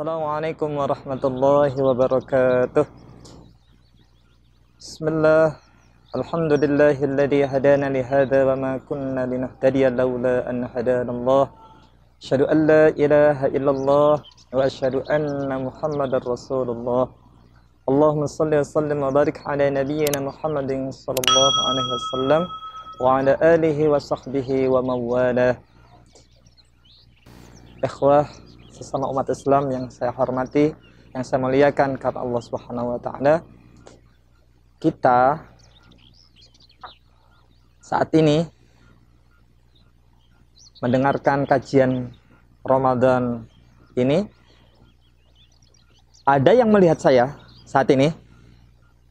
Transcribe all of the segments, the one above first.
Assalamualaikum warahmatullahi wabarakatuh Bismillah Alhamdulillahilladzi hadana lihada wa ma kunna linahtadiya lawla an hadana Allah Asyadu an la ilaha illallah wa asyadu anna muhammadan rasulullah Allahumma salli wa sallim wa barik ala nabiyyina muhammadin sallallahu alaihi wasallam wa ala alihi wa sahbihi wa mawalah Ikhwah sesama umat Islam yang saya hormati, yang saya muliakan kata Allah Subhanahu wa taala. Kita saat ini mendengarkan kajian Ramadan ini ada yang melihat saya saat ini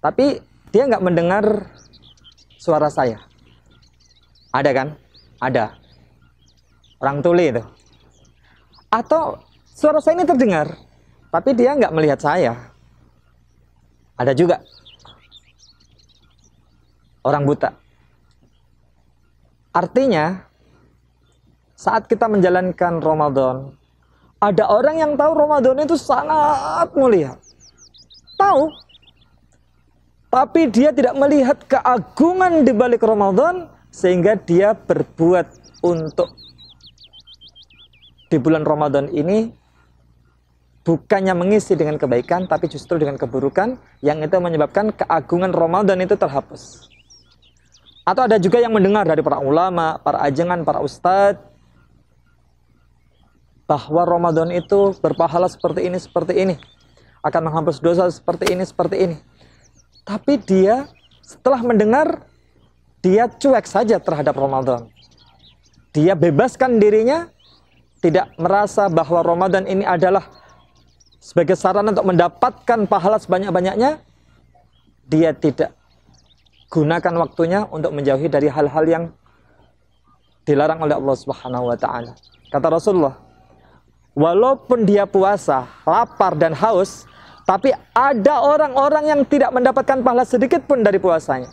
tapi dia nggak mendengar suara saya ada kan ada orang tuli itu atau Suara saya ini terdengar, tapi dia nggak melihat saya. Ada juga orang buta. Artinya, saat kita menjalankan Ramadan, ada orang yang tahu Ramadan itu sangat mulia. Tahu. Tapi dia tidak melihat keagungan di balik Ramadan sehingga dia berbuat untuk di bulan Ramadan ini bukannya mengisi dengan kebaikan tapi justru dengan keburukan yang itu menyebabkan keagungan Ramadan itu terhapus. Atau ada juga yang mendengar dari para ulama, para ajengan, para ustadz bahwa Ramadan itu berpahala seperti ini, seperti ini. Akan menghapus dosa seperti ini, seperti ini. Tapi dia setelah mendengar, dia cuek saja terhadap Ramadan. Dia bebaskan dirinya, tidak merasa bahwa Ramadan ini adalah sebagai sarana untuk mendapatkan pahala sebanyak-banyaknya, dia tidak gunakan waktunya untuk menjauhi dari hal-hal yang dilarang oleh Allah Subhanahu wa taala. Kata Rasulullah, walaupun dia puasa, lapar dan haus, tapi ada orang-orang yang tidak mendapatkan pahala sedikit pun dari puasanya.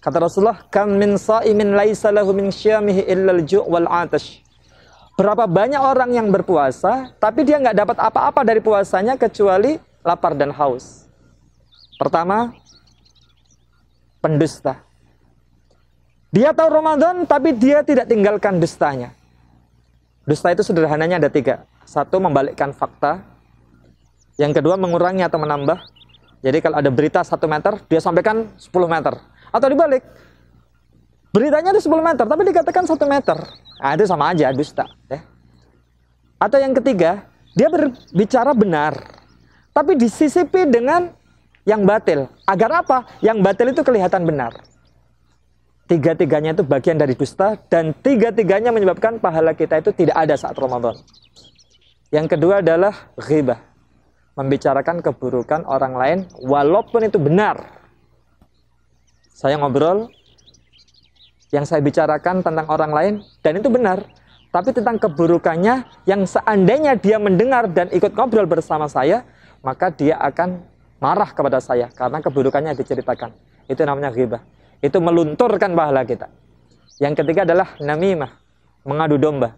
Kata Rasulullah, "Kam min sha'imin laisa lahu min syamihi illa al-ju' wal 'atash." Berapa banyak orang yang berpuasa, tapi dia nggak dapat apa-apa dari puasanya kecuali lapar dan haus. Pertama, pendusta. Dia tahu Ramadan, tapi dia tidak tinggalkan dustanya. Dusta itu sederhananya ada tiga. Satu, membalikkan fakta. Yang kedua, mengurangi atau menambah. Jadi kalau ada berita satu meter, dia sampaikan sepuluh meter. Atau dibalik, Beritanya ada 10 meter, tapi dikatakan 1 meter. Nah, itu sama aja dusta. Ya. Eh. Atau yang ketiga, dia berbicara benar, tapi disisipi dengan yang batil. Agar apa? Yang batil itu kelihatan benar. Tiga-tiganya itu bagian dari dusta dan tiga-tiganya menyebabkan pahala kita itu tidak ada saat Ramadan. Yang kedua adalah ghibah. Membicarakan keburukan orang lain walaupun itu benar. Saya ngobrol yang saya bicarakan tentang orang lain dan itu benar. Tapi tentang keburukannya yang seandainya dia mendengar dan ikut ngobrol bersama saya, maka dia akan marah kepada saya karena keburukannya diceritakan. Itu namanya ghibah. Itu melunturkan pahala kita. Yang ketiga adalah namimah, mengadu domba.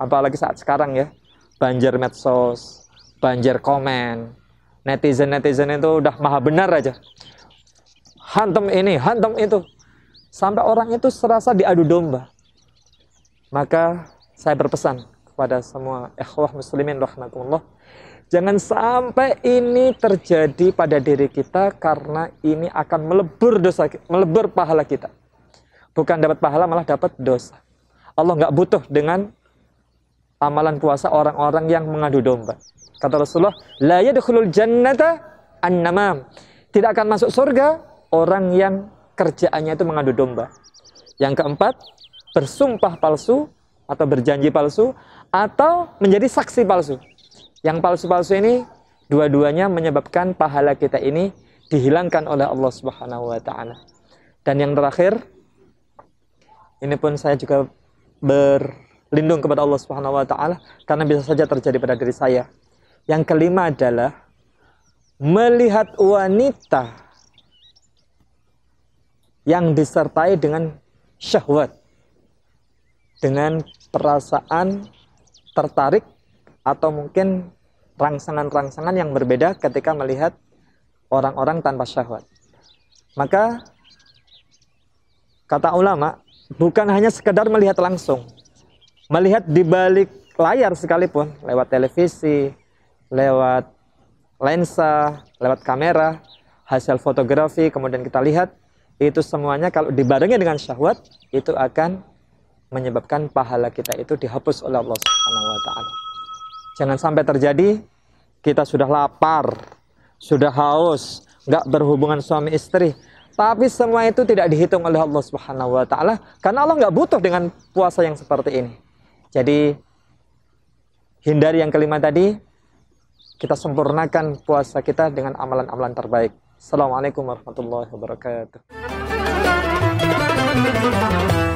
Apalagi saat sekarang ya, banjir medsos, banjir komen, netizen-netizen itu udah maha benar aja. Hantem ini, hantem itu Sampai orang itu serasa diadu domba. Maka saya berpesan kepada semua ikhwah muslimin rahmatullah. Jangan sampai ini terjadi pada diri kita karena ini akan melebur dosa, melebur pahala kita. Bukan dapat pahala malah dapat dosa. Allah nggak butuh dengan amalan puasa orang-orang yang mengadu domba. Kata Rasulullah, la yadkhulul jannata annamam. Tidak akan masuk surga orang yang kerjaannya itu mengadu domba. Yang keempat, bersumpah palsu atau berjanji palsu atau menjadi saksi palsu. Yang palsu-palsu ini dua-duanya menyebabkan pahala kita ini dihilangkan oleh Allah Subhanahu wa taala. Dan yang terakhir, ini pun saya juga berlindung kepada Allah Subhanahu wa taala karena bisa saja terjadi pada diri saya. Yang kelima adalah melihat wanita yang disertai dengan syahwat dengan perasaan tertarik atau mungkin rangsangan-rangsangan yang berbeda ketika melihat orang-orang tanpa syahwat. Maka kata ulama bukan hanya sekedar melihat langsung. Melihat di balik layar sekalipun lewat televisi, lewat lensa, lewat kamera, hasil fotografi kemudian kita lihat itu semuanya kalau dibarengi dengan syahwat itu akan menyebabkan pahala kita itu dihapus oleh Allah Subhanahu wa taala. Jangan sampai terjadi kita sudah lapar, sudah haus, nggak berhubungan suami istri, tapi semua itu tidak dihitung oleh Allah Subhanahu wa taala karena Allah nggak butuh dengan puasa yang seperti ini. Jadi hindari yang kelima tadi, kita sempurnakan puasa kita dengan amalan-amalan terbaik. Assalamualaikum warahmatullahi wabarakatuh. ¡Gracias!